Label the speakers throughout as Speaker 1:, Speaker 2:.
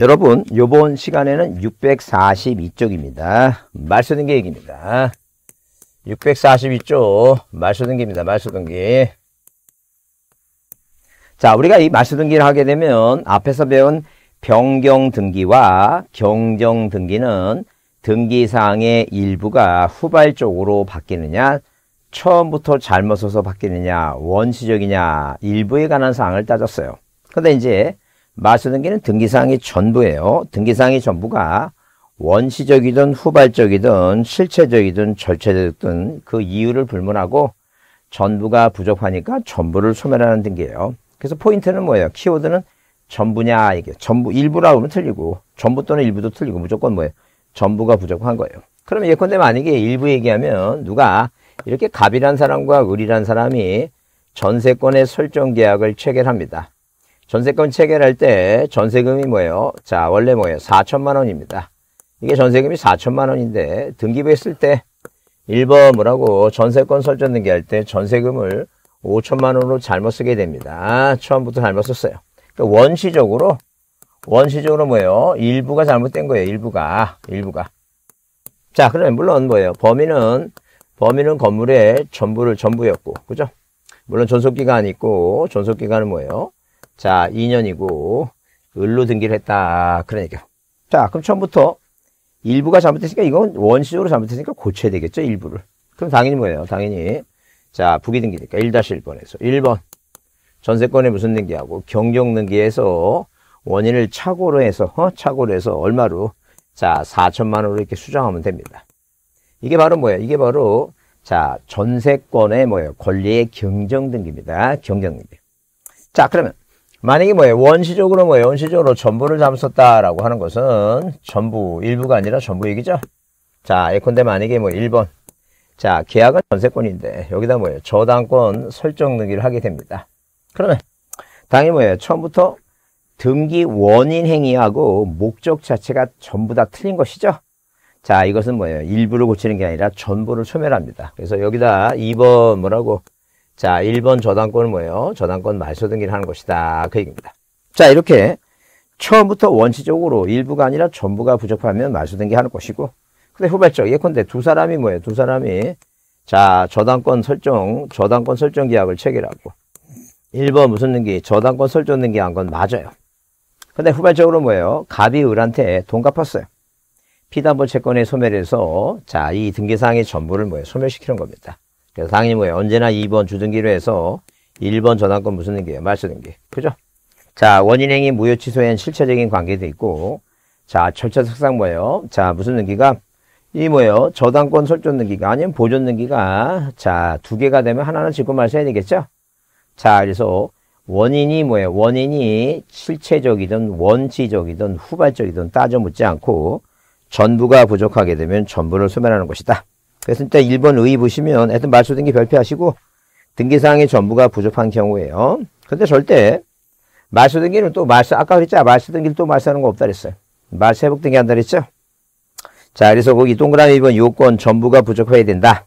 Speaker 1: 여러분 요번 시간에는 642쪽입니다. 말소등기 얘기입니다. 642쪽 말소등기입니다말소등기자 우리가 이말소등 기를 하게 되면 앞에서 배운 변경 등기와 경정 등기는 등기사항의 일부가 후발적으로 바뀌느냐 처음부터 잘못 써서 바뀌느냐 원시적이냐 일부에 관한 사항을 따졌어요. 근데 이제 마수등기는 등기사항이 전부예요. 등기사항이 전부가 원시적이든 후발적이든 실체적이든 절체적이든 그 이유를 불문하고 전부가 부족하니까 전부를 소멸하는 등기예요. 그래서 포인트는 뭐예요? 키워드는 전부냐 이게 전부 일부라고 하면 틀리고 전부 또는 일부도 틀리고 무조건 뭐예요? 전부가 부족한 거예요. 그러면 예컨대 만약에 일부 얘기하면 누가 이렇게 갑이란 사람과 을이란 사람이 전세권의 설정 계약을 체결합니다. 전세금 체결할 때 전세금이 뭐예요? 자, 원래 뭐예요? 4천만 원입니다. 이게 전세금이 4천만 원인데 등기부 했을 때 1번 뭐라고 전세권 설정 등기할 때 전세금을 5천만 원으로 잘못 쓰게 됩니다. 처음부터 잘못 썼어요. 그러니까 원시적으로 원시적으로 뭐예요? 일부가 잘못된 거예요. 일부가 일부가. 자, 그러면 물론 뭐예요? 범인은 범인은 건물의 전부를 전부였고, 그죠? 물론 존속기간이 있고, 존속기간은 뭐예요? 자, 2년이고 을로 등기를 했다. 그러니까. 자, 그럼 처음부터 일부가 잘못됐으니까 이건 원시적으로 잘못됐으니까 고쳐야 되겠죠, 일부를. 그럼 당연히 뭐예요? 당연히. 자, 부기 등기니까 1-1번에서 1번. 전세권에 무슨 등기하고 경경 등기에서 원인을 착오로 해서 어? 착오로 해서 얼마로 자, 4천만 원으로 이렇게 수정하면 됩니다. 이게 바로 뭐예요? 이게 바로 자, 전세권의 뭐예요? 권리의 경정 등기입니다. 경정 등기. 자, 그러면 만약에 뭐예요? 원시적으로 뭐예요? 원시적으로 전부를 담았었다라고 하는 것은 전부, 일부가 아니라 전부 얘기죠. 자, 예컨대 만약에 뭐 1번. 자, 계약은 전세권인데 여기다 뭐예요? 저당권 설정 등기를 하게 됩니다. 그러면 당연히 뭐예요? 처음부터 등기 원인 행위하고 목적 자체가 전부 다 틀린 것이죠. 자, 이것은 뭐예요? 일부를 고치는 게 아니라 전부를 소멸합니다. 그래서 여기다 2번 뭐라고 자, 1번 저당권은 뭐예요? 저당권 말소등기를 하는 것이다. 그 얘기입니다. 자, 이렇게 처음부터 원칙적으로 일부가 아니라 전부가 부족하면 말소등기 하는 것이고 근데 후발적 예컨대 두 사람이 뭐예요? 두 사람이 자, 저당권 설정, 저당권 설정 계약을 체결하고 1번 무슨 등기? 저당권 설정 등기한 건 맞아요. 근데 후발적으로 뭐예요? 갑이 을한테 돈 갚았어요. 피담보 채권의 소멸해서 자, 이 등기사항의 전부를 뭐예요? 소멸시키는 겁니다. 그래서 뭐임의 언제나 2번 주등기로 해서 1번 전환권 무슨 등기예요? 말소등기. 그죠? 자, 원인행위 무효취소엔 실체적인 관계도 있고, 자, 절차 특상 뭐예요? 자, 무슨 등기가? 이 뭐예요? 저당권 설정 등기가 아니면 보존 등기가 자, 두 개가 되면 하나는 짚고 말써야 되겠죠? 자, 그래서 원인이 뭐예요? 원인이 실체적이든 원치적이든 후발적이든 따져 묻지 않고 전부가 부족하게 되면 전부를 소멸하는 것이다. 그래서 일단 1번 의의 보시면 하여튼 말소 등기 별표하시고 등기사항이 전부가 부족한 경우에요. 근데 절대 말소 등기는 또 말소 아까 그랬죠. 말소 등기를 또 말소하는 거 없다 그랬어요. 말소 회복 등기 한다 그랬죠. 자 그래서 거기 동그라미 2번 요건 전부가 부족해야 된다.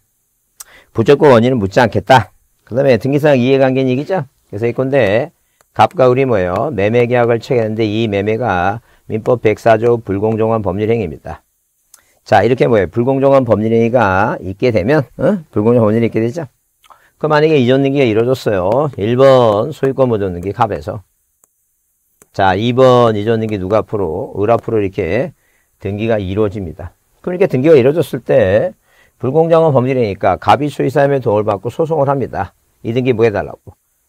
Speaker 1: 부족한 원인은 묻지 않겠다. 그 다음에 등기사항 이해관계는 얘기죠. 그래서 이 건데 갑과 을이 뭐예요? 매매계약을 체결했는데 이 매매가 민법 104조 불공정한 법률 행위입니다. 자, 이렇게 뭐예요? 불공정한 법리행위가 있게 되면, 어? 불공정한 법리행 있게 되죠? 그 만약에 이전등기가 이루어졌어요. 1번 소유권 보존등기 갑에서. 자, 2번 이전등기 누가 앞으로, 을 앞으로 이렇게 등기가 이루어집니다. 그러니까 등기가 이루어졌을 때 불공정한 법률이니까 갑이 수의사임에 도움을 받고 소송을 합니다. 이 등기 뭐 해달라고?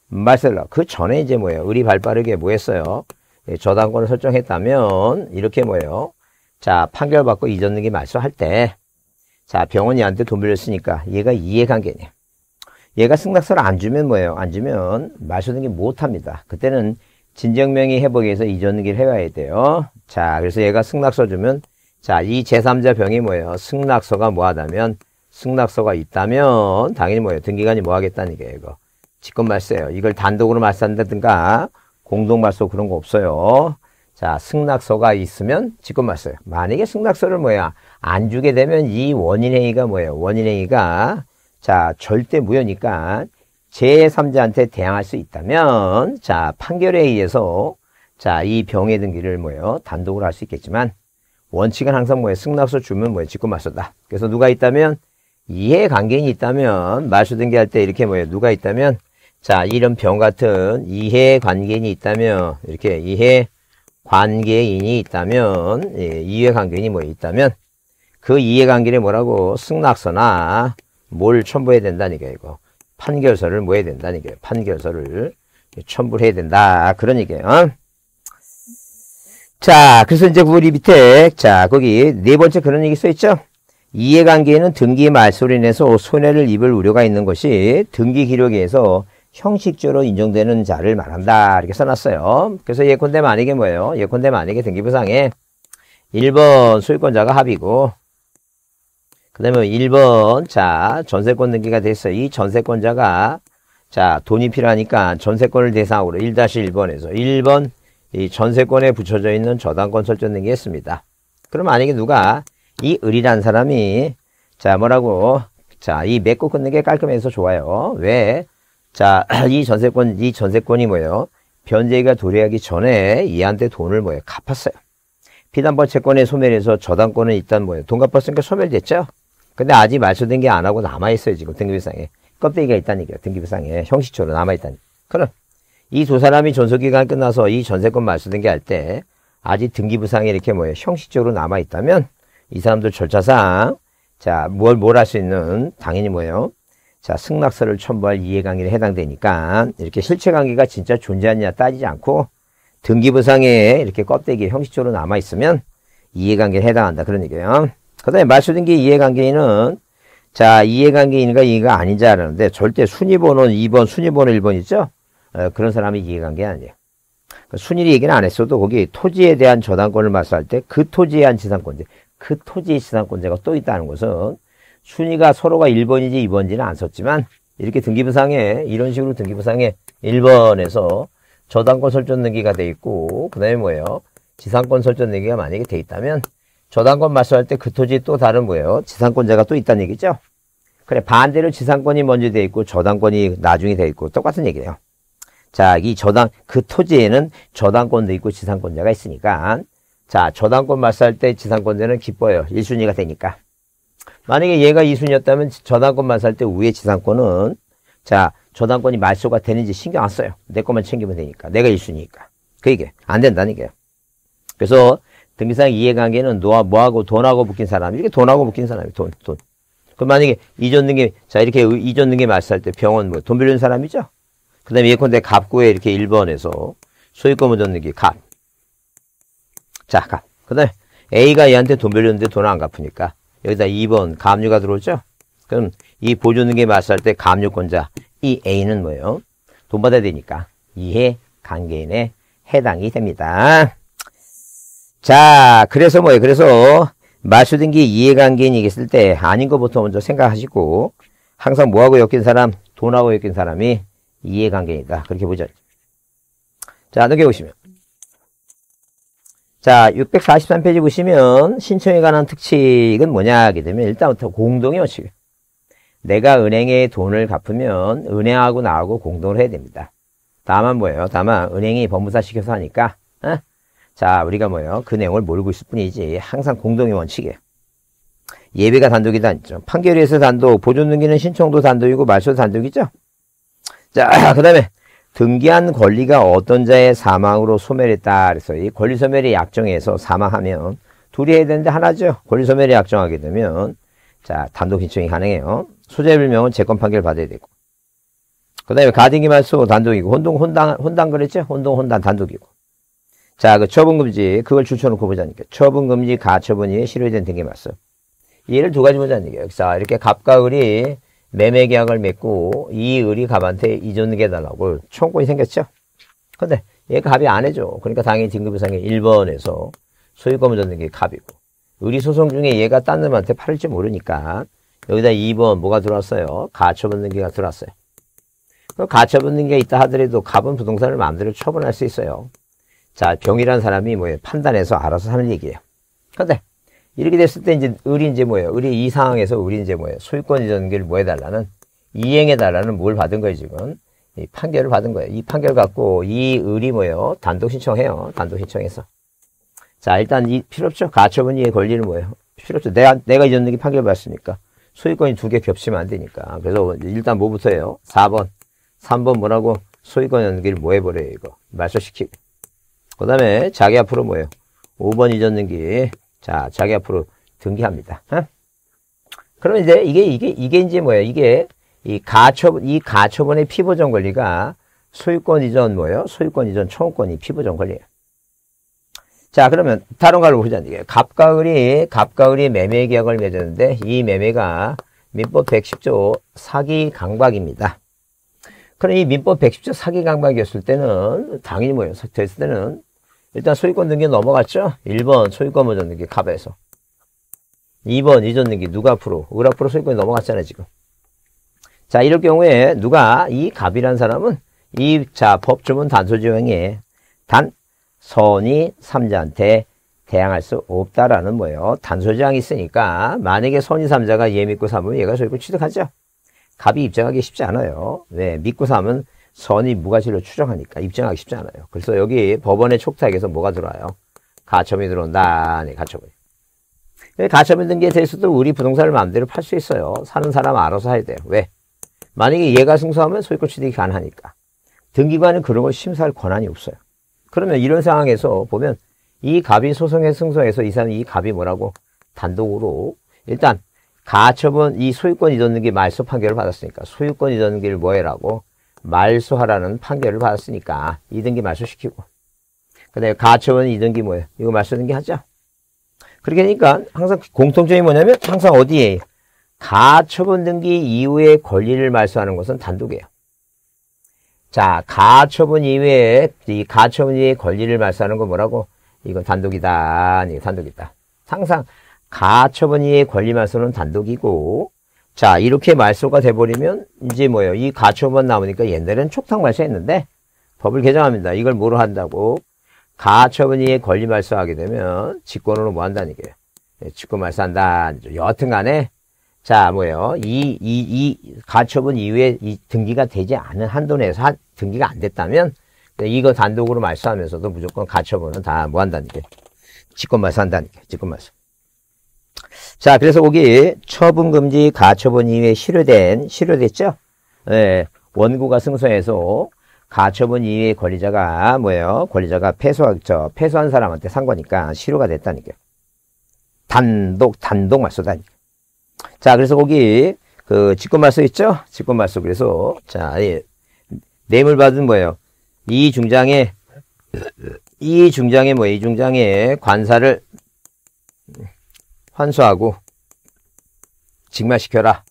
Speaker 1: 말세라. 그 전에 이제 뭐예요? 을이 발빠르게 뭐 했어요? 예, 저당권을 설정했다면 이렇게 뭐예요? 자, 판결받고 잊었는 게 말소할 때, 자, 병원이 한테 돈 빌렸으니까 얘가 이해관계냐. 얘가 승낙서를 안 주면 뭐예요? 안 주면 말소등기 못 합니다. 그때는 진정명의 회복에 해서 잊었는 길해봐야 돼요. 자, 그래서 얘가 승낙서 주면, 자, 이 제3자 병이 뭐예요? 승낙서가 뭐하다면, 승낙서가 있다면, 당연히 뭐예요? 등기관이 뭐 하겠다는 게 이거. 직권 말세요. 이걸 단독으로 말소한다든가, 공동 말소 그런 거 없어요. 자, 승낙서가 있으면 직권말소요 만약에 승낙서를 뭐야? 안 주게 되면 이 원인행위가 뭐예요? 원인행위가 자, 절대 무효니까 제3자한테 대항할 수 있다면 자, 판결에 의해서 자, 이 병의 등기를 뭐예요? 단독으로 할 수 있겠지만 원칙은 항상 뭐예요? 승낙서 주면 뭐예요? 직권말소다. 그래서 누가 있다면 이해관계인이 있다면 말소 등기할 때 이렇게 뭐예요? 누가 있다면 자, 이런 병 같은 이해관계인이 있다면 이렇게 이해 관계인이 있다면 예, 이해관계인이 뭐 있다면 그 이해관계를 뭐라고 승낙서나 뭘 첨부해야 된다는 게 이거 판결서를 뭐 해야 된다는 게 판결서를 첨부를 해야 된다 그런 그러니까, 얘기예요 어? 자 그래서 이제 우리 밑에 자 거기 네 번째 그런 얘기 써 있죠 이해관계에는 등기 말소로 인해서 손해를 입을 우려가 있는 것이 등기 기록에서 형식적으로 인정되는 자를 말한다 이렇게 써놨어요. 그래서 예컨대 만약에 뭐예요? 예컨대 만약에 등기부상에 1번 소유권자가 합이고 그 다음에 1번 자 전세권 등기가 됐어요. 이 전세권자가 자 돈이 필요하니까 전세권을 대상으로 1-1번에서 1번 이 전세권에 붙여져 있는 저당권 설정 등기 했습니다. 그럼 만약에 누가 이 을이란 사람이 자 뭐라고 자이 맺고 끊는 게 깔끔해서 좋아요. 왜? 자, 이 전세권, 이 전세권이 뭐예요? 변제가 도래하기 전에 얘한테 돈을 뭐예요? 갚았어요. 피담보 채권의 소멸에서 저당권은 일단 뭐예요? 돈 갚았으니까 소멸됐죠? 근데 아직 말소된 게 안 하고 남아있어요, 지금 등기부상에. 껍데기가 있다는 얘기예요, 등기부상에. 형식적으로 남아있다는 그럼 이 두 사람이 존속기간 끝나서 이 전세권 말소된 게 할 때 아직 등기부상에 이렇게 뭐예요? 형식적으로 남아있다면 이 사람들 절차상 자, 뭘, 뭘 할 수 있는 당연히 뭐예요? 자, 승낙서를 첨부할 이해관계에 해당되니까 이렇게 실체관계가 진짜 존재하느냐 따지지 않고 등기부상에 이렇게 껍데기 형식적으로 남아있으면 이해관계에 해당한다. 그런 얘기예요. 그 다음에 말소등기 이해관계인은 자, 이해관계인과 이해가 아닌 알았는데 절대 순위번호 2번, 순위번호 1번 있죠? 어, 그런 사람이 이해관계 아니에요. 그 그러니까 순위 얘기는 안 했어도 거기 토지에 대한 저당권을 말소할 때 그 토지에 대한 지상권제, 그 토지의 지상권제가 또 있다는 것은 순위가 서로가 1번이지 2번지는 안 썼지만 이렇게 등기부상에 이런 식으로 등기부상에 1번에서 저당권 설정 등기가 돼 있고 그 다음에 뭐예요? 지상권 설정 등기가 만약에 돼 있다면 저당권 말소할 때 그 토지 또 다른 뭐예요? 지상권자가 또 있다는 얘기죠? 그래 반대로 지상권이 먼저 돼 있고 저당권이 나중에 돼 있고 똑같은 얘기예요. 자, 이 저당 그 토지에는 저당권도 있고 지상권자가 있으니까 자, 저당권 말소할 때 지상권자는 기뻐요. 1순위가 되니까. 만약에 얘가 이순이었다면 저당권만 살때 위에 지상권은 자 저당권이 말소가 되는지 신경 안 써요. 내 것만 챙기면 되니까. 내가 일순위니까그게기예안 된다는 얘기예요. 그래서 등기상 이해관계는 노하, 뭐하고 돈하고 묶인 사람. 이렇게 돈하고 묶인 사람이 돈, 돈. 그럼 만약에 이전 등기, 자, 이렇게 이전 등기 말소할 때 병원 뭐 돈 빌리는 사람이죠? 그 다음에 예컨대 갑구에 이렇게 1번에서 소유권 보전 등기 갑. 자, 갑. 그 다음에 A가 얘한테 돈 빌렸는데 돈 안 갚으니까 여기다 2번 감유가 들어오죠? 그럼 이 보조능계 맞할때 감유권자 이 A는 뭐예요? 돈 받아야 되니까 이해 관계인에 해당이 됩니다. 자, 그래서 뭐예요? 그래서 마수등기 이해관계인이 있을 때 아닌 것부터 먼저 생각하시고 항상 뭐하고 엮인 사람? 돈하고 엮인 사람이 이해관계이다. 인 그렇게 보죠. 자, 넘겨보시면 자 643페이지 보시면 신청에 관한 특칙은 뭐냐 하게 되면 일단부터 공동의 원칙. 내가 은행에 돈을 갚으면 은행하고 나하고 공동을 해야 됩니다. 다만 뭐예요? 다만 은행이 법무사 시켜서 하니까 어? 자 우리가 뭐예요? 그 내용을 모르고 있을 뿐이지 항상 공동의 원칙이에요. 예비가 단독이다 않죠. 판결에서 단독, 보존등기는 신청도 단독이고 말소도 단독이죠. 자, 그 다음에 등기한 권리가 어떤 자의 사망으로 소멸했다. 그래서 이 권리 소멸의 약정에서 사망하면 둘이 해야 되는데 하나죠. 권리 소멸의 약정하게 되면 자 단독 신청이 가능해요. 소재불명은 재권 판결 받아야 되고 그 다음에 가등기 말소 단독이고 혼동 혼당 혼당 그랬죠? 혼동 혼당 단독이고 자 그 처분금지 그걸 줄쳐놓고 보자니까 처분금지 가처분이 실효된 등기 말소 얘를 두 가지 보자는 얘기예요. 자 이렇게 갑과 을이 매매 계약을 맺고 이 을이 갑한테 이전해달라고 청구권이 생겼죠. 근데 얘 갑이 안 해줘. 그러니까 당연히 등급 상의 1번에서 소유권을 줬는 게 갑이고 의리 소송 중에 얘가 딴 놈한테 팔을지 모르니까 여기다 2번 뭐가 들어왔어요? 가처분등기가 들어왔어요. 그 가처분등기가 있다 하더라도 갑은 부동산을 마음대로 처분할 수 있어요. 자, 병이란 사람이 뭐 판단해서 알아서 하는 얘기예요. 근데 이렇게 됐을 때 이제 을이 이제 뭐예요? 을이 이 상황에서 을이 이제 뭐예요? 소유권 이전기를 뭐 해달라는? 이행해달라는 뭘 받은 거예요, 지금? 이 판결을 받은 거예요. 이 판결 갖고 이 을이 뭐예요? 단독 신청해요. 단독 신청해서. 자, 일단 이 필요 없죠. 가처분이의 권리는 뭐예요? 필요 없죠. 내가, 내가 이전등기 판결 받았으니까. 소유권이 두 개 겹치면 안 되니까. 그래서 일단 뭐부터 해요? 4번. 3번 뭐라고? 소유권 연기를 뭐 해버려요, 이거. 말소시키고. 그 다음에 자기 앞으로 뭐예요? 5번 이전등기 자, 자기 앞으로 등기합니다. 그러면 이제 이게, 이게, 이게 이제 뭐예요? 이게 이 가처분, 이 가처분의 피보전 권리가 소유권 이전 뭐예요? 소유권 이전 청권이 피보전 권리예요. 자, 그러면 다른 걸로 보자. 갑과 을이, 갑과 을이 매매 계약을 맺었는데 이 매매가 민법 110조 사기 강박입니다. 그럼 이 민법 110조 사기 강박이었을 때는 당연히 뭐예요? 됐을 때는 일단 소유권 등기 넘어갔죠? 1번 소유권 먼저 등기 갑에서 2번 이전 등기 누가 앞으로 을 앞으로 소유권이 넘어갔잖아요 지금 자 이럴 경우에 누가 이 갑이란 사람은 이자 법조문 단소지형에 단 선이 삼자한테 대항할 수 없다라는 뭐예요. 단소지항이 있으니까 만약에 선이 삼자가 얘 믿고 삼으면 얘가 소유권 취득하죠. 갑이 입장하기 쉽지 않아요. 왜? 믿고 삼은 선이 무가실로 추정하니까 입증하기 쉽지 않아요. 그래서 여기 법원의 촉탁에서 뭐가 들어와요? 가처분이 들어온다. 아, 네, 가처분이가처분이 예, 든게 대해서도 우리 부동산을 마음대로 팔 수 있어요. 사는 사람 알아서 해야 돼요. 왜? 만약에 얘가 승소하면 소유권 취득이 가능하니까. 등기관은 그런 걸 심사할 권한이 없어요. 그러면 이런 상황에서 보면 이 갑이 소송에 승소해서 이 사람이 이 갑이 뭐라고 단독으로 일단 가처분 이 소유권 이전 등기 말소 판결을 받았으니까 소유권 이전 등기를 뭐 해라고 말소하라는 판결을 받았으니까 2등기 말소시키고 그다음에 가처분 2등기 뭐예요? 이거 말소등기 하죠. 그렇게 되니까 항상 공통점이 뭐냐면 항상 어디에 가처분 등기 이후에 권리를 말소하는 것은 단독이에요. 자, 가처분 이외에 이 가처분 이외의 권리를 말소하는 건 뭐라고? 이건 단독이다. 아니, 단독이다. 항상 가처분 이외의 권리 말소는 단독이고 자 이렇게 말소가 돼버리면 이제 뭐예요 이 가초만 남으니까 옛날에는 촉탁 말소했는데 법을 개정합니다 이걸 뭐로 한다고 가처분이에 권리 말소하게 되면 직권으로 뭐 한다는 얘기예요 예, 직권 말소한다 여하튼 간에 자 뭐예요 이이이 가처분 이후에 이 등기가 되지 않은 한도 내에서 한, 등기가 안 됐다면 이거 단독으로 말소하면서도 무조건 가처분은 다 뭐 한다는 게 직권 말소한다는 게 직권 말소 자, 그래서 거기 처분금지 가처분 이외에 실효된, 실효됐죠? 예, 원고가 승소해서 가처분 이외의 권리자가 뭐예요? 권리자가 패소하죠. 패소한 사람한테 산 거니까 실효가 됐다니까요. 단독, 단독 말소다니까 자, 그래서 거기 그 직권말소 있죠? 직권말소. 그래서 자, 예. 뇌물받은 뭐예요? 이 중장에 이 중장에 뭐이 중장에 관사를 환수하고 직마시켜라.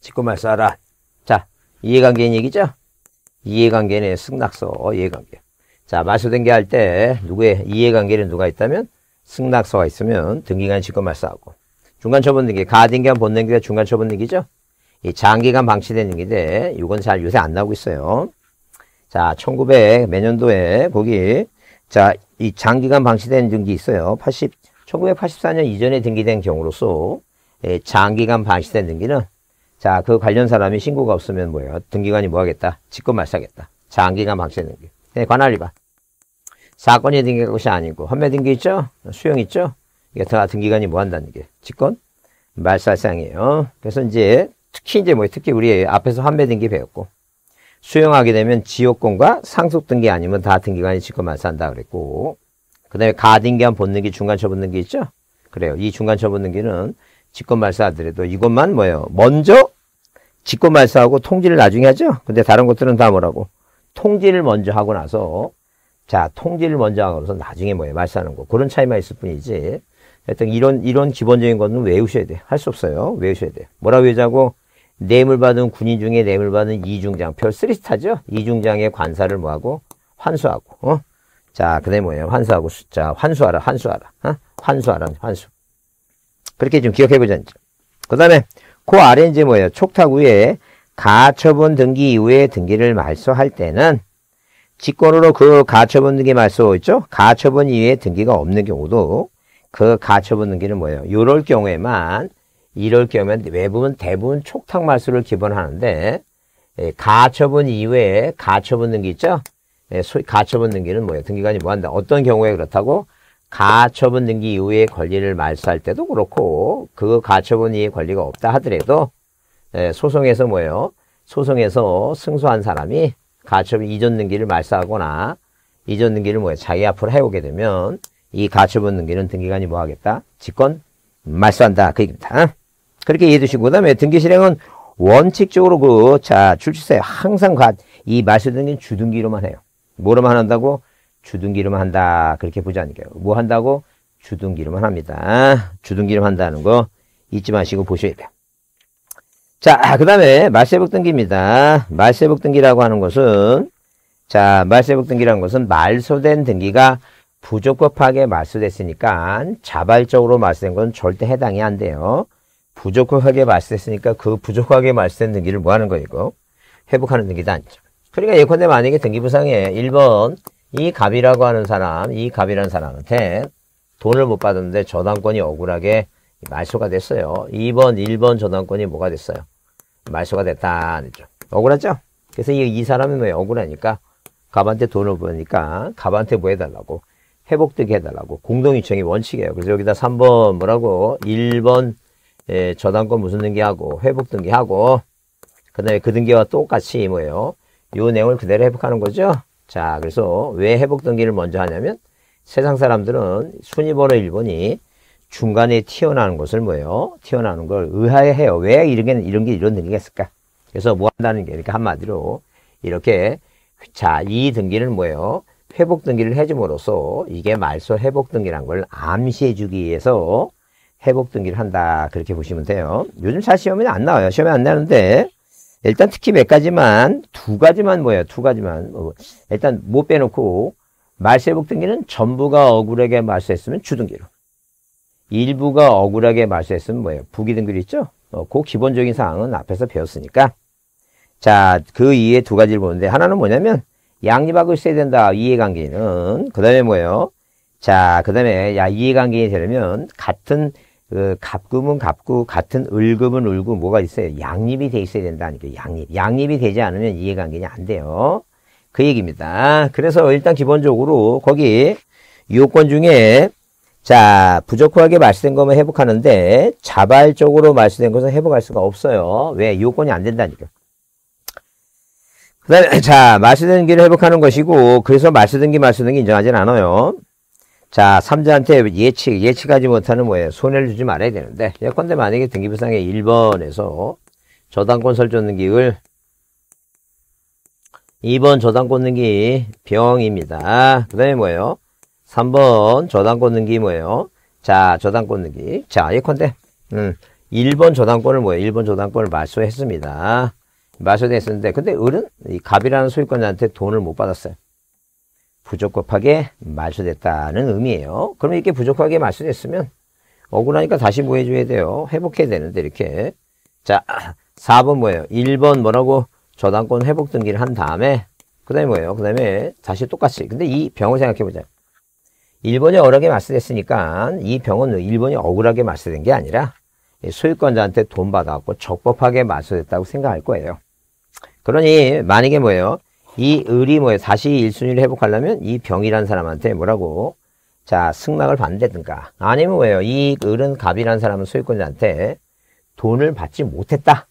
Speaker 1: 직구말 쏴라. 자, 이해관계인 얘기죠? 이해관계는 승낙서 이해관계. 자, 마수된기할때 누구의 이해관계는 누가 있다면 승낙서가 있으면 등기관 직구말 쏴하고 중간처분등기, 가등기관 본등기가 중간처분등기죠? 이 장기간 방치된 등기인데 이건 잘 요새 안 나오고 있어요. 자, 1900 매년도에 거기 자, 이 장기간 방치된 등기 있어요. 80 1984년 이전에 등기된 경우로서 예, 장기간 방치된 등기는 자, 그 관련 사람이 신고가 없으면 뭐예요? 등기관이 뭐 하겠다? 직권 말소하겠다. 장기간 방치된 등기. 네, 관할 위반. 사건이 등기할 것이 아니고 헌매 등기 있죠? 수용 있죠? 이게 다 등기관이 뭐 한다는 게 직권 말살상이에요. 그래서 이제 특히 이제 뭐 특히 우리 앞에서 환매 등기 배웠고 수용하게 되면 지역권과 상속 등기 아니면 다 등기관이 직권 말살한다 그랬고 그 다음에 가등기한 본능기, 중간처 본능기 있죠? 그래요. 이 중간처 본능기는 직권말사 하더라도 이것만 뭐예요? 먼저 직권말사하고 통지를 나중에 하죠? 근데 다른 것들은 다 뭐라고? 통지를 먼저 하고 나서 자, 통지를 먼저 하고서 나 나중에 뭐예요? 말사하는 거. 그런 차이만 있을 뿐이지. 하여튼 이런, 이런 기본적인 거는 외우셔야 돼요. 할 수 없어요. 외우셔야 돼요. 뭐라 외우자고? 뇌물 받은 군인 중에 뇌물 받은 이중장, 별 쓰리스타죠? 이중장의 관사를 뭐하고? 환수하고, 어? 자, 그 다음에 뭐예요? 환수하고 숫자. 환수하라, 환수하라. 어? 환수하라, 환수. 그렇게 좀 기억해보자, 그 다음에, 그 아래 이제 뭐예요? 촉탁 위에 가처분 등기 이후에 등기를 말소할 때는 직권으로 그 가처분 등기 말소 있죠? 가처분 이후에 등기가 없는 경우도 그 가처분 등기는 뭐예요? 요럴 경우에만 이럴 경우에 외부는 대부분 촉탁 말소를 기본하는데 예, 가처분 이후에 가처분 등기 있죠? 예, 가처분 등기는 뭐예요? 등기관이 뭐 한다? 어떤 경우에 그렇다고? 가처분 등기 이후에 권리를 말소할 때도 그렇고 그 가처분 이후에 권리가 없다 하더라도 예, 소송에서 뭐예요? 소송에서 승소한 사람이 가처분 이전 등기를 말소하거나 이전 등기를 뭐예요? 자기 앞으로 해오게 되면 이 가처분 등기는 등기관이 뭐 하겠다? 직권 말소한다. 그 얘기입니다. 그렇게 이해해 주시고 그 다음에 등기 실행은 원칙적으로 그 자 출시세 항상 가, 이 말소 등기는 주등기로만 해요. 뭐로만 한다고? 주둥기름 한다. 그렇게 보자니게요뭐 한다고? 주둥기름만 합니다. 주둥기름 한다는 거 잊지 마시고 보셔야 돼요. 자, 그 다음에 말세복 등기입니다. 말세복 등기라고 하는 것은 자, 말세복 등기라는 것은 말소된 등기가 부적법하게 말소됐으니까 자발적으로 말소된 건 절대 해당이 안 돼요. 부적법하게 말소됐으니까 그 부적하게 말소된 등기를 뭐 하는 거예요? 회복하는 등기도 아니죠. 그러니까 예컨대 만약에 등기부상에 1번 이 갑이라고 하는 사람, 이 갑이라는 사람한테 돈을 못 받았는데 저당권이 억울하게 말소가 됐어요. 2번, 1번 저당권이 뭐가 됐어요? 말소가 됐다. 그죠? 억울하죠? 그래서 이, 이사람이왜 억울하니까 갑한테 돈을 보니까 갑한테 뭐 해달라고 회복되게 해달라고 공동요청이 원칙이에요. 그래서 여기다 3번 뭐라고 1번 예, 저당권 무슨 등기하고 회복 등기하고 그 다음에 그 등기와 똑같이 뭐예요? 요 내용을 그대로 회복하는 거죠. 자, 그래서 왜 회복 등기를 먼저 하냐면 세상 사람들은 순위번호 1번이 중간에 튀어나오는 것을 뭐예요? 튀어나오는 걸 의아해해요. 왜 이런 게, 이런 게 이런 등기가 있을까? 그래서 뭐 한다는 게, 그러니까 한마디로 이렇게 자, 이 등기는 뭐예요? 회복 등기를 해줌으로써 이게 말소 회복 등기란 걸 암시해 주기 위해서 회복 등기를 한다. 그렇게 보시면 돼요. 요즘 잘시험에안 나와요. 시험에 안 나는데 일단 특히 몇 가지만 두 가지만 뭐예요? 두 가지만 뭐, 뭐. 일단 못 뭐 빼놓고 말세복 등기는 전부가 억울하게 말세했으면 주등기로 일부가 억울하게 말세했으면 뭐예요? 부기등기로 있죠? 어, 그 기본적인 사항은 앞에서 배웠으니까 자 그 이에 두 가지를 보는데 하나는 뭐냐면 양립하고 있어야 된다 이해관계는 그 다음에 뭐예요? 자그 다음에 야 이해관계인이 되려면 같은 그 갑금은 갑고 같은 을금은 을고 뭐가 있어요? 양립이 돼 있어야 된다니까 양립. 양립이 되지 않으면 이해관계가 안 돼요. 그 얘기입니다. 그래서 일단 기본적으로 거기 요건 중에 자 부적하게 말씀된 거면 회복하는데 자발적으로 말씀된 것은 회복할 수가 없어요. 왜? 요건이 안 된다니까. 그 다음에 자 말씀된 길을 회복하는 것이고 그래서 말씀된 길 말씀된 길 인정하진 않아요. 자, 삼자한테 예측, 예측하지 못하는 뭐예요? 손해를 주지 말아야 되는데, 예컨대 만약에 등기부상의 1번에서 저당권 설정 등기율 2번 저당권 등기 병입니다. 그 다음에 뭐예요? 3번 저당권 등기 뭐예요? 자, 저당권 등기. 자, 예컨대, 음, 1번 저당권을 뭐예요? 1번 저당권을 말소했습니다. 말소됐었는데, 근데 을은 이 갑이라는 소유권자한테 돈을 못 받았어요. 부족법하게 말소됐다는 의미예요. 그럼 이렇게 부족하게 말소됐으면 억울하니까 다시 뭐 해줘야 돼요? 회복해야 되는데 이렇게 자 4번 뭐예요? 1번 뭐라고 저당권 회복 등기를 한 다음에 그 다음에 뭐예요? 그 다음에 다시 똑같이 근데 이 병을 생각해보자 1번이 억울하게 말소됐으니까 이 병은 1번이 억울하게 말소된 게 아니라 소유권자한테 돈 받아갖고 적법하게 말소됐다고 생각할 거예요. 그러니 만약에 뭐예요? 이 을이 뭐예요? 다시 일순위를 회복하려면 이 병이란 사람한테 뭐라고? 자, 승낙을 받는다든가. 아니면 뭐예요? 이 을은 갑이란 사람은 소유권자한테 돈을 받지 못했다.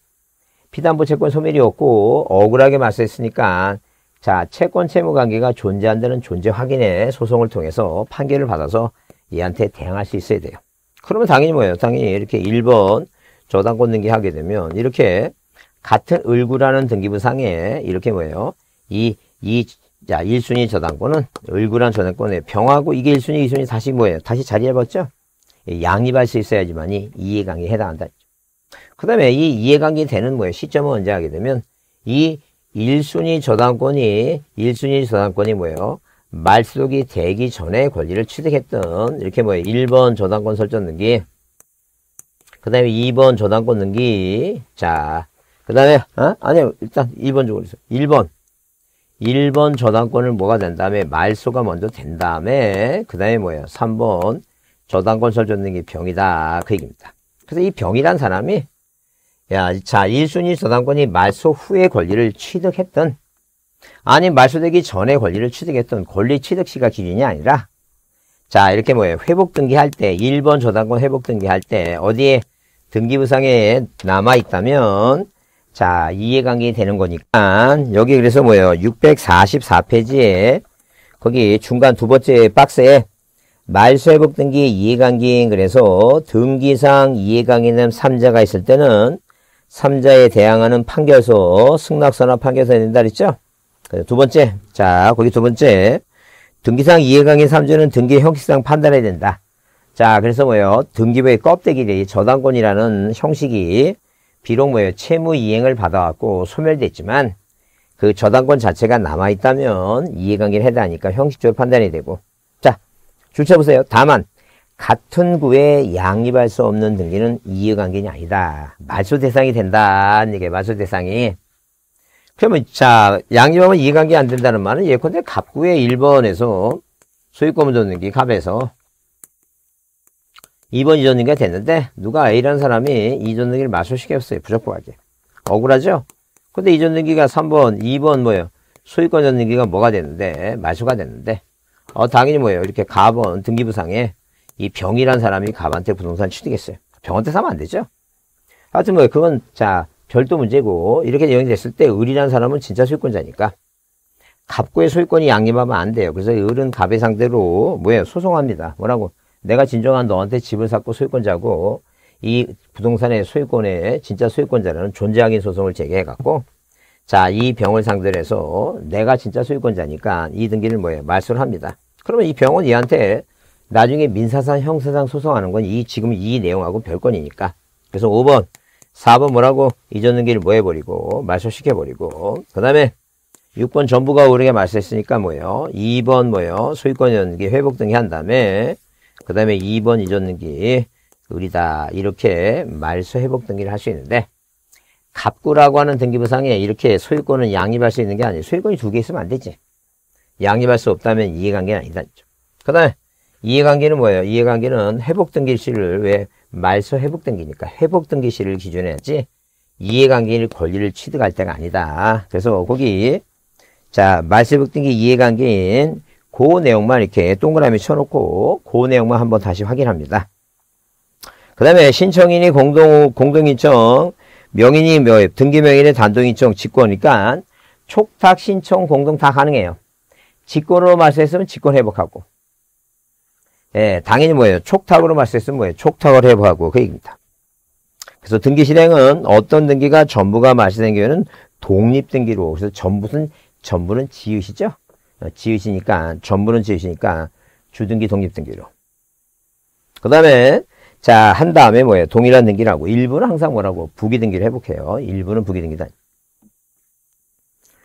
Speaker 1: 피담보 채권 소멸이없고 억울하게 말서했으니까 자, 채권 채무 관계가 존재한다는 존재 확인의 소송을 통해서 판결을 받아서 얘한테 대항할 수 있어야 돼요. 그러면 당연히 뭐예요? 당연히 이렇게 1번 저당권 등기 하게 되면 이렇게 같은 을구라는 등기부 상에 이렇게 뭐예요? 이, 이, 자, 1순위 저당권은 얼굴한 저당권에 병하고 이게 1순위, 2순위 다시 뭐예요? 다시 자리해봤죠? 예, 양립할 수 있어야지만이 이해관계에 해당한다. 그 다음에 이 이해관계 되는 뭐예요? 시점을 언제 하게 되면 이 1순위 저당권이, 1순위 저당권이 뭐예요? 말소득이 되기 전에 권리를 취득했던 이렇게 뭐예요? 1번 저당권 설정 등기 그 다음에 2번 저당권 등기 자, 그 다음에 어? 아니요 일단 1번 적으로 있어요. 1번 1번 저당권을 뭐가 된 다음에 말소가 먼저 된 다음에 그 다음에 뭐예요? 3번 저당권 설정등게 병이다 그 얘기입니다. 그래서 이 병이란 사람이 야, 자 1순위 저당권이 말소 후에 권리를 취득했던 아니 말소되기 전에 권리를 취득했던 권리 취득 시가 기준이 아니라 자 이렇게 뭐예요? 회복 등기할 때 1번 저당권 회복 등기할 때 어디에 등기부상에 남아있다면 자, 이해관계 되는 거니까 여기 그래서 뭐예요? 644페이지에 거기 중간 두 번째 박스에 말소회복 등기 이해관계인 그래서 등기상 이해관계는 3자가 있을 때는 3자에 대항하는 판결서, 승낙서나 판결서에 된다 그랬죠? 두 번째, 자, 거기 두 번째. 등기상 이해관계 3자는 등기 형식상 판단해야 된다. 자, 그래서 뭐예요? 등기부의 껍데기 저당권이라는 형식이 비록 뭐예요 채무 이행을 받아왔고 소멸됐지만 그 저당권 자체가 남아있다면 이해관계를 해당하니까 형식적으로 판단이 되고 자주차 보세요. 다만 같은 구에 양립할 수 없는 등기는 이해관계는 아니다. 말소 대상이 된다 이게 말소 대상이. 그러면 자 양립하면 이해관계 안 된다는 말은 예컨대 갑구의 1번에서 소유권 등기 갑에서 2번 이전등기가 됐는데 누가 A라는 사람이 이전등기를 마술시켰어요. 부적법하게. 억울하죠? 근데 이전등기가 3번, 2번 뭐예요? 소유권 전등기가 뭐가 됐는데 마수가 됐는데 어 당연히 뭐예요? 이렇게 가번 등기부상에 이 병이란 사람이 갑한테 부동산 취득했어요. 병한테 사면 안 되죠? 하여튼 뭐 그건 자 별도 문제고 이렇게 영이 됐을 때 을이란 사람은 진짜 소유권자니까 갑구의 소유권이 양립하면 안 돼요. 그래서 을은 갑의 상대로 뭐예요? 소송합니다. 뭐라고? 내가 진정한 너한테 집을 샀고 소유권자고 이 부동산의 소유권에 진짜 소유권자라는 존재확인 소송을 제기해갖고 자, 이 병을 상대로 해서 내가 진짜 소유권자니까 이 등기를 뭐예요? 말소를 합니다. 그러면 이 병은 얘한테 나중에 민사상 형사상 소송하는 건 이 지금 이 내용하고 별건이니까. 그래서 5번, 4번 뭐라고 이전 등기를 뭐 해버리고 말소시켜버리고 그 다음에 6번 전부가 오르게 말소했으니까 뭐예요? 2번 뭐예요? 소유권 연기 회복 등기 한 다음에 그 다음에 2번 이전등기 을이다 이렇게 말소 회복 등기를 할 수 있는데 갑구라고 하는 등기부상에 이렇게 소유권은 양립할 수 있는 게 아니에요. 소유권이 두 개 있으면 안 되지. 양립할 수 없다면 이해관계는 아니다. 그 다음에 이해관계는 뭐예요? 이해관계는 회복등기시를 왜 말소 회복등기니까 회복등기시를 기준에 했지 이해관계인 권리를 취득할 때가 아니다. 그래서 거기 자 말소 회복등기 이해관계인 그 내용만 이렇게 동그라미 쳐놓고 그 내용만 한번 다시 확인합니다. 그 다음에 신청인이 공동, 공동인청, 명인이 묘입, 등기명인의 단독인청 직권이니까 촉탁, 신청, 공동 다 가능해요. 직권으로 말씀했으면 직권 회복하고 예, 당연히 뭐예요? 촉탁으로 말씀했으면 뭐예요? 촉탁을 회복하고 그 얘기입니다. 그래서 등기 실행은 어떤 등기가 전부가 말시된 경우에는 독립 등기로 그래서 전부는 전부는 지으시죠 어, 지으시니까 전부는 지으시니까 주등기 독립등기로. 그 다음에 자 한 다음에 뭐예요? 동일한 등기라고 일부는 항상 뭐라고 부기 등기를 회복해요. 일부는 부기 등기다.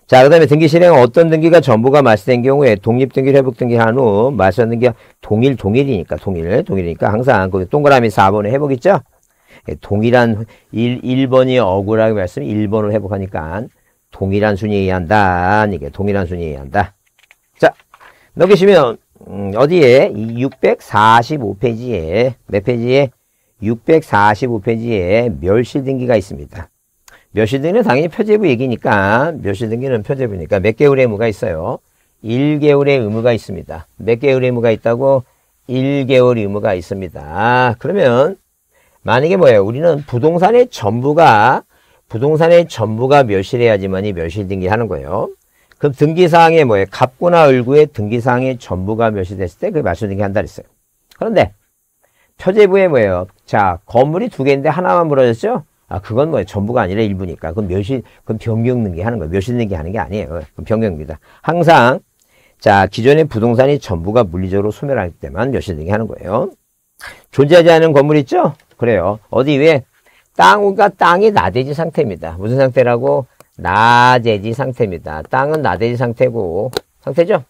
Speaker 1: 자, 그 다음에 등기 실행은 어떤 등기가 전부가 마시된 경우에 독립등기, 회복등기 한후마시는가 동일, 동일이니까, 동일, 동일이니까 항상 그 동그라미 4번에 회복 있죠? 예, 동일한, 1, 1번이 억울하게 말씀, 1번을 회복하니까 동일한 순위에 의한다. 이게 동일한 순위에 의한다. 넘기시면 음, 어디에 이 645페이지에 몇 페이지에 645페이지에 멸실등기가 있습니다. 멸실등기는 당연히 표제부 얘기니까 멸실등기는 표제부니까 몇 개월의 의무가 있어요. 1개월의 의무가 있습니다. 몇 개월의 의무가 있다고 1개월 의무가 있습니다. 그러면 만약에 뭐예요? 우리는 부동산의 전부가 부동산의 전부가 멸실해야지만이 멸실등기하는 거예요. 그럼 등기사항에 뭐예요? 갑구나 을구의 등기사항에 전부가 묘시됐을 때 그게 말소등기 한달 있어요. 그런데 표제부에 뭐예요? 자, 건물이 두 개인데 하나만 무너졌죠? 아, 그건 뭐예요? 전부가 아니라 일부니까. 그건 묘시, 그건 변경 등기 하는 거예요. 묘시 등기 하는 게 아니에요. 예, 그건 변경입니다. 항상, 자, 기존의 부동산이 전부가 물리적으로 소멸할 때만 묘시 등기 하는 거예요. 존재하지 않은 건물 있죠? 그래요. 어디 위에? 땅 우가 땅이 나대지 상태입니다. 무슨 상태라고? 나대지 상태입니다. 땅은 나대지 상태고 상태죠?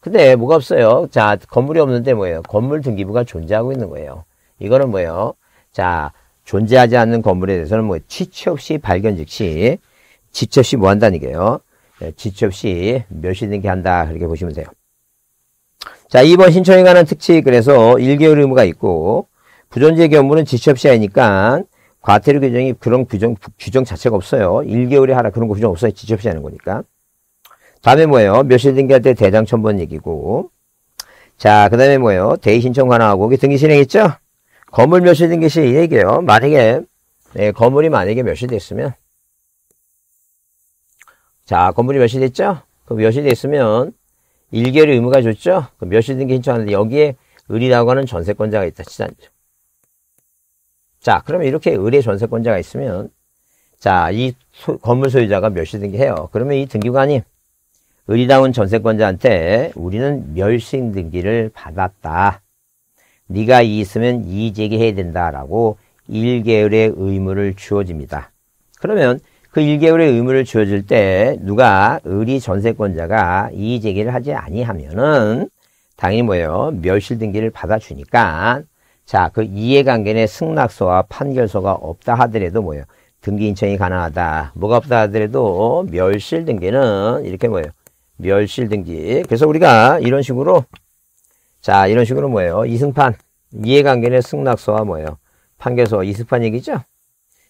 Speaker 1: 근데 뭐가 없어요. 자 건물이 없는데 뭐예요? 건물 등기부가 존재하고 있는 거예요. 이거는 뭐예요? 자 존재하지 않는 건물에 대해서는 뭐 취치 없이 발견 즉시 지체 없이 뭐 한다는 얘기예요. 네, 지체 없이 멸시등기 한다 그렇게 보시면 돼요. 자 2번 신청에 관한 특칙 그래서 1개월 의무가 있고 부존재 경우는 지체 없이 하니까 과태료 규정이 그런 규정, 규정 자체가 없어요. 1개월에 하나 그런 거 규정 없어요. 지체없이 하는 거니까. 다음에 뭐예요? 묘실등기 할때 대장 첨번 얘기고. 자, 그 다음에 뭐예요? 대의 신청 관항하고 등기 실행했죠? 건물 묘실등기 시이 얘기예요. 만약에, 네, 건물이 만약에 묘실됐으면. 자, 건물이 묘실됐죠? 그럼 묘실됐으면 1개월의 의무가 줬죠? 그럼 묘실등기 신청하는데 여기에 을이라고 하는 전세권자가 있다. 치단죠. 자, 그러면 이렇게 의뢰 전세권자가 있으면 자, 이 소, 건물 소유자가 멸시 등기해요. 그러면 이 등기관이 의리다운 전세권자한테 우리는 멸시 등기를 받았다. 네가 이 있으면 이의 제기해야 된다라고 1개월의 의무를 주어집니다. 그러면 그 1개월의 의무를 주어질 때 누가 의리 전세권자가 이의 제기를 하지 아니하면은 당연히 뭐예요? 멸실 등기를 받아주니까 자, 그 이해관계는 승낙서와 판결서가 없다 하더라도 뭐예요? 등기 인청이 가능하다. 뭐가 없다 하더라도 멸실 등기는 이렇게 뭐예요? 멸실 등기. 그래서 우리가 이런 식으로 자, 이런 식으로 뭐예요? 이승판 이해관계는 승낙서와 뭐예요? 판결서 이승판 얘기죠?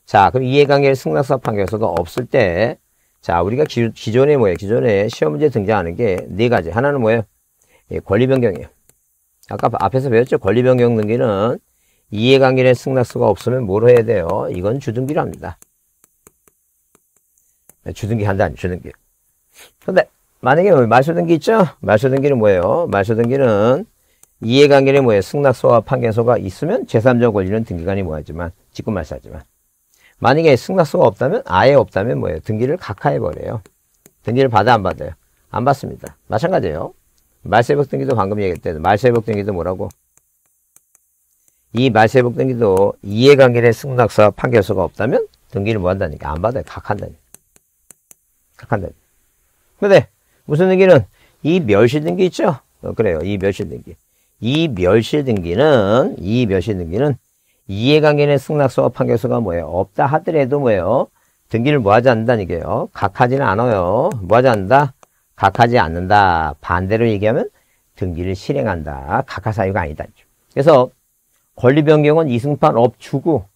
Speaker 1: 자, 그럼 이해관계 승낙서 판결서가 없을 때 자, 우리가 기, 기존에 뭐예요? 기존에 시험 문제 등장하는 게 네 가지. 하나는 뭐예요? 예, 권리 변경이에요. 아까 앞에서 배웠죠. 권리변경 등기는 이해관계의 승낙수가 없으면 뭘 해야 돼요? 이건 주등기로 합니다. 네, 주등기 한다, 주등기. 근데 만약에 말소등기 있죠? 말소등기는 뭐예요? 말소등기는 이해관계는 뭐예요? 승낙서와 판결소가 있으면 제3자 권리는 등기관이 뭐하지만 직권말사지만 만약에 승낙서가 없다면 아예 없다면 뭐예요? 등기를 각하해버려요. 등기를 받아 안 받아요? 안 받습니다. 마찬가지예요. 말세복등기도 방금 얘기했던 말세복등기도 뭐라고? 이말세복등기도 이해관계의 승낙서 판결서가 없다면 등기를 뭐 한다니까? 안 받아요. 각한다니까. 각한다니까. 근데 무슨 등기는 이멸실등기 있죠? 어, 그래요. 이멸실등기이멸실등기는이멸실등기는 이해관계의 승낙서와 판결서가 뭐예요? 없다 하더라도 뭐예요? 등기를 뭐 하지 않는다는 얘기예요. 각하지는 않아요. 뭐 하지 않는다? 각하지 않는다. 반대로 얘기하면 등기를 실행한다. 각하 사유가 아니다. 그래서 권리 변경은 이승판 업주고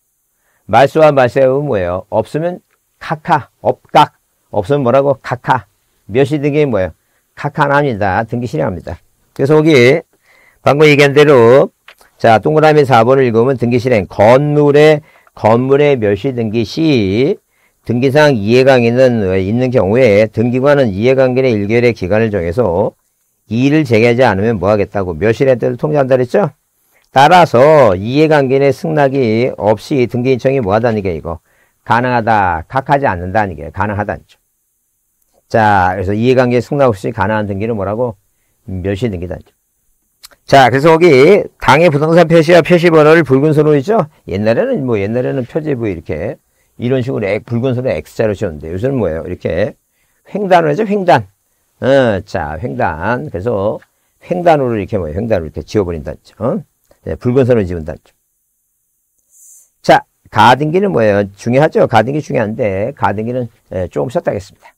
Speaker 1: 말수와 말세의 뭐예요? 없으면 카카, 업각. 없으면 뭐라고? 카카. 몇이 등기 뭐예요? 카카하납니다 등기 실행합니다. 그래서 여기 방금 얘기한 대로 자 동그라미 4번을 읽으면 등기 실행 건물의 건물의 멸시 등기 시 등기상 이해관계는 있는 경우에 등기관은 이해관계의 일개의 기간을 정해서 이의를 제기하지 않으면 뭐하겠다고 몇시한때를 통지한다 그랬죠? 따라서 이해관계의 승낙이 없이 등기 인청이 뭐하다는 게 이거 가능하다, 각하지 않는다는 게 가능하다는 거죠. 자, 그래서 이해관계 승낙 없이 가능한 등기는 뭐라고? 몇 시 등기다. 자, 그래서 거기 당의 부동산 표시와 표시 번호를 붉은 선으로 있죠? 옛날에는 뭐 옛날에는 표지부 이렇게 이런 식으로 액, 붉은선으로 X자로 지었는데 요새는 뭐예요? 이렇게 횡단으로 죠 횡단. 어, 자, 횡단. 그래서 횡단으로 이렇게 뭐예요? 횡단으로 이렇게 지어버린다죠. 어? 네, 붉은선을 지운다죠. 자, 가등기는 뭐예요? 중요하죠? 가등기 중요한데 가등기는 예, 조금 쉬다 하겠습니다.